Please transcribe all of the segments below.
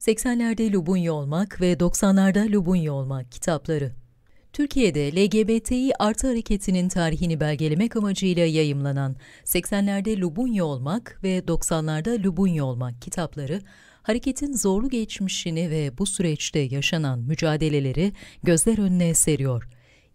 80'lerde Lubunya Olmak ve 90'larda Lubunya Olmak kitapları. Türkiye'de LGBTİ artı hareketinin tarihini belgelemek amacıyla yayımlanan 80'lerde Lubunya Olmak ve 90'larda Lubunya Olmak kitapları, hareketin zorlu geçmişini ve bu süreçte yaşanan mücadeleleri gözler önüne seriyor.''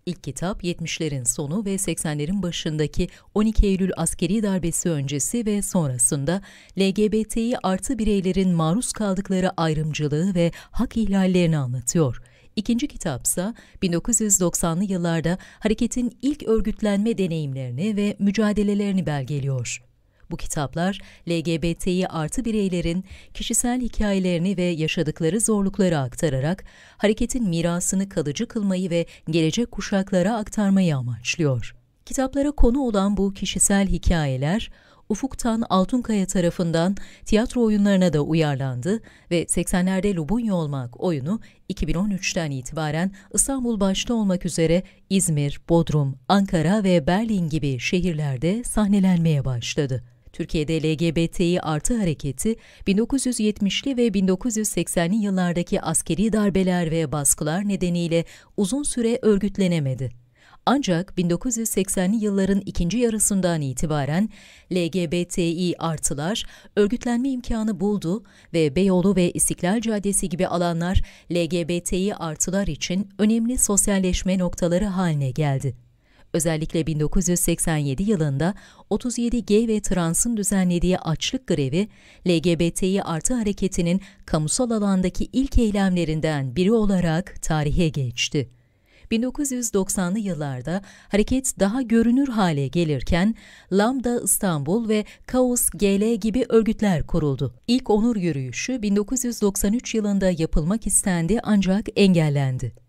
İlk kitap 70'lerin sonu ve 80'lerin başındaki 12 Eylül askeri darbesi öncesi ve sonrasında LGBTİ artı bireylerin maruz kaldıkları ayrımcılığı ve hak ihlallerini anlatıyor. İkinci kitapsa 1990'lı yıllarda hareketin ilk örgütlenme deneyimlerini ve mücadelelerini belgeliyor. Bu kitaplar LGBTİ artı bireylerin kişisel hikayelerini ve yaşadıkları zorlukları aktararak hareketin mirasını kalıcı kılmayı ve gelecek kuşaklara aktarmayı amaçlıyor. Kitaplara konu olan bu kişisel hikayeler, Ufuktan Altunkaya tarafından tiyatro oyunlarına da uyarlandı ve 80'lerde Lubunya Olmak oyunu 2013'ten itibaren İstanbul başta olmak üzere İzmir, Bodrum, Ankara ve Berlin gibi şehirlerde sahnelenmeye başladı. Türkiye'de LGBTİ artı hareketi 1970'li ve 1980'li yıllardaki askeri darbeler ve baskılar nedeniyle uzun süre örgütlenemedi. Ancak 1980'li yılların ikinci yarısından itibaren LGBTİ artılar örgütlenme imkanı buldu ve Beyoğlu ve İstiklal Caddesi gibi alanlar LGBTİ artılar için önemli sosyalleşme noktaları haline geldi. Özellikle 1987 yılında 37G ve Trans'ın düzenlediği açlık grevi, LGBTİ artı hareketinin kamusal alandaki ilk eylemlerinden biri olarak tarihe geçti. 1990'lı yıllarda hareket daha görünür hale gelirken Lambda İstanbul ve Kaos GL gibi örgütler kuruldu. İlk onur yürüyüşü 1993 yılında yapılmak istendi ancak engellendi.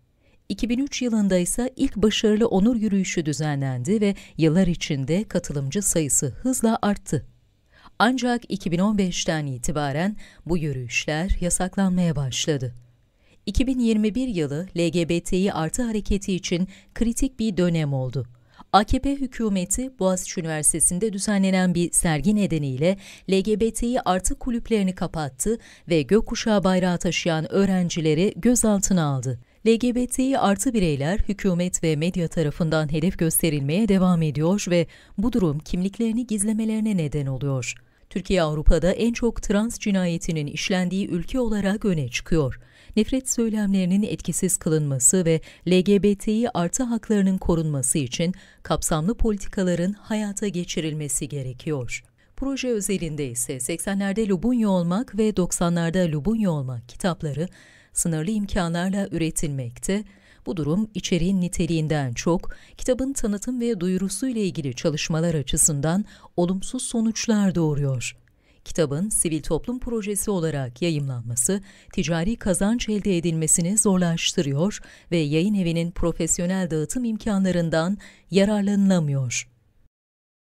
2003 yılında ise ilk başarılı onur yürüyüşü düzenlendi ve yıllar içinde katılımcı sayısı hızla arttı. Ancak 2015'ten itibaren bu yürüyüşler yasaklanmaya başladı. 2021 yılı LGBTİ artı hareketi için kritik bir dönem oldu. AKP hükümeti Boğaziçi Üniversitesi'nde düzenlenen bir sergi nedeniyle LGBTİ artı kulüplerini kapattı ve gökkuşağı bayrağı taşıyan öğrencileri gözaltına aldı. LGBTİ artı bireyler hükümet ve medya tarafından hedef gösterilmeye devam ediyor ve bu durum kimliklerini gizlemelerine neden oluyor. Türkiye Avrupa'da en çok trans cinayetinin işlendiği ülke olarak öne çıkıyor. Nefret söylemlerinin etkisiz kılınması ve LGBTİ artı haklarının korunması için kapsamlı politikaların hayata geçirilmesi gerekiyor. Proje özelinde ise 80'lerde Lubunya Olmak ve 90'larda Lubunya Olmak kitapları sınırlı imkanlarla üretilmekte. Bu durum içeriğin niteliğinden çok, kitabın tanıtım ve duyurusu ile ilgili çalışmalar açısından olumsuz sonuçlar doğuruyor. Kitabın sivil toplum projesi olarak yayımlanması, ticari kazanç elde edilmesini zorlaştırıyor ve yayın evinin profesyonel dağıtım imkanlarından yararlanılamıyor.